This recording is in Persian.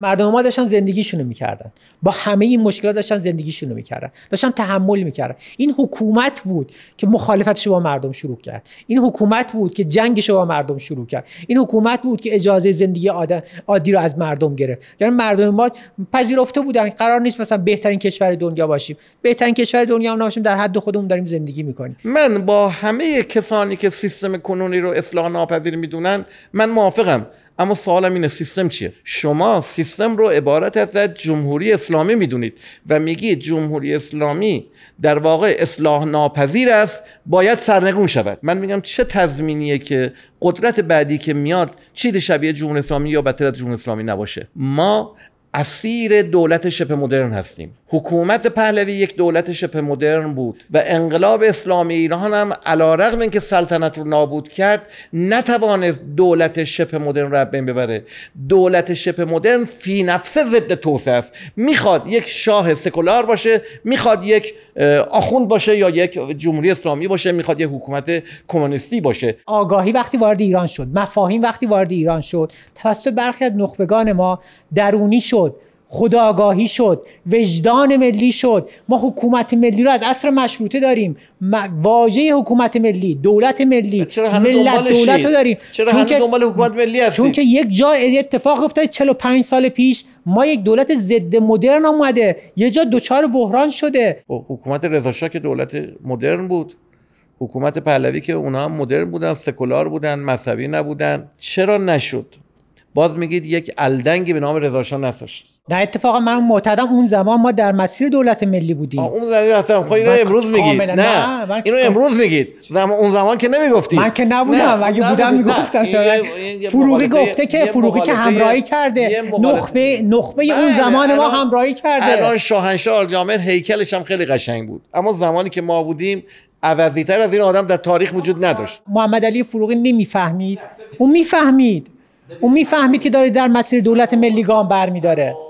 مردم ما داشتن زندگیشونو میکردن با همه این مشکلات داشتن زندگیشونو میکردن داشتن تحمل میکردن این حکومت بود که مخالفتش با مردم شروع کرد این حکومت بود که جنگش با مردم شروع کرد این حکومت بود که اجازه زندگی عادی رو از مردم گرفت یعنی مردم ما پذیرفته بودن قرار نیست مثلا بهترین کشور دنیا باشیم بهترین کشور دنیا هم نباشیم در حد خودمون داریم زندگی میکنیم من با همه کسانی که سیستم کنونی رو اصلاح ناپذیر میدونن من موافقم اما سوالم اینه سیستم چیه شما سیستم رو عبارت از جمهوری اسلامی میدونید و میگید جمهوری اسلامی در واقع اصلاح ناپذیر است باید سرنگون شود من میگم چه تضمینیه که قدرت بعدی که میاد چیز شبیه جمهوری اسلامی یا بدتر از جمهوری اسلامی نباشه ما اسیر دولت شبه مدرن هستیم حکومت پهلوی یک دولت شبه مدرن بود و انقلاب اسلامی ایران هم علا رقم اینکه سلطنت رو نابود کرد نتوانست دولت شبه مدرن رو بین ببره دولت شبه مدرن فی نفسه ضد توسعه است میخواد یک شاه سکولار باشه میخواد یک آخوند باشه یا یک جمهوری اسلامی باشه میخواد یک حکومت کمونیستی باشه آگاهی وقتی وارد ایران شد مفاهیم وقتی وارد ایران شد توسط برخی از نخبگان ما درونی شد خداگاهی شد وجدان ملی شد ما حکومت ملی رو از عصر مشروطه داریم واژه حکومت ملی دولت ملی چرا ملت دولت رو داریم چرا چون دنبال حکومت ملی هستیم چون که یک جا اتفاق افتاد 45 سال پیش ما یک دولت ضد مدرن اومده یه جا دوچار بحران شده خب، حکومت رضا که دولت مدرن بود حکومت پهلوی که اونها هم مدرن بودن سکولار بودن مذهبی نبودن چرا نشد باز میگید یک الدنگی به نام رضا شاه نه اتفاقا من معتقدم اون زمان ما در مسیر دولت ملی بودیم اون زمان خب اینو امروز میگید نه, نه. اینو امروز میگید زمان اون زمان که نمیگفتی من که نبودم اگه بودم میگفتم چرا فروغی گفته که فروغی که همراهی کرده نخبه نخبه اون بله، زمان ما همراهی کرده الان شاهنشاه آلجامر هیکلش هم خیلی قشنگ بود اما زمانی که ما بودیم عوضی تر از این آدم در تاریخ وجود نداشت محمد علی فروغی نمیفهمید اون میفهمید اون میفهمید که داره در مسیر دولت ملی گام برمیداره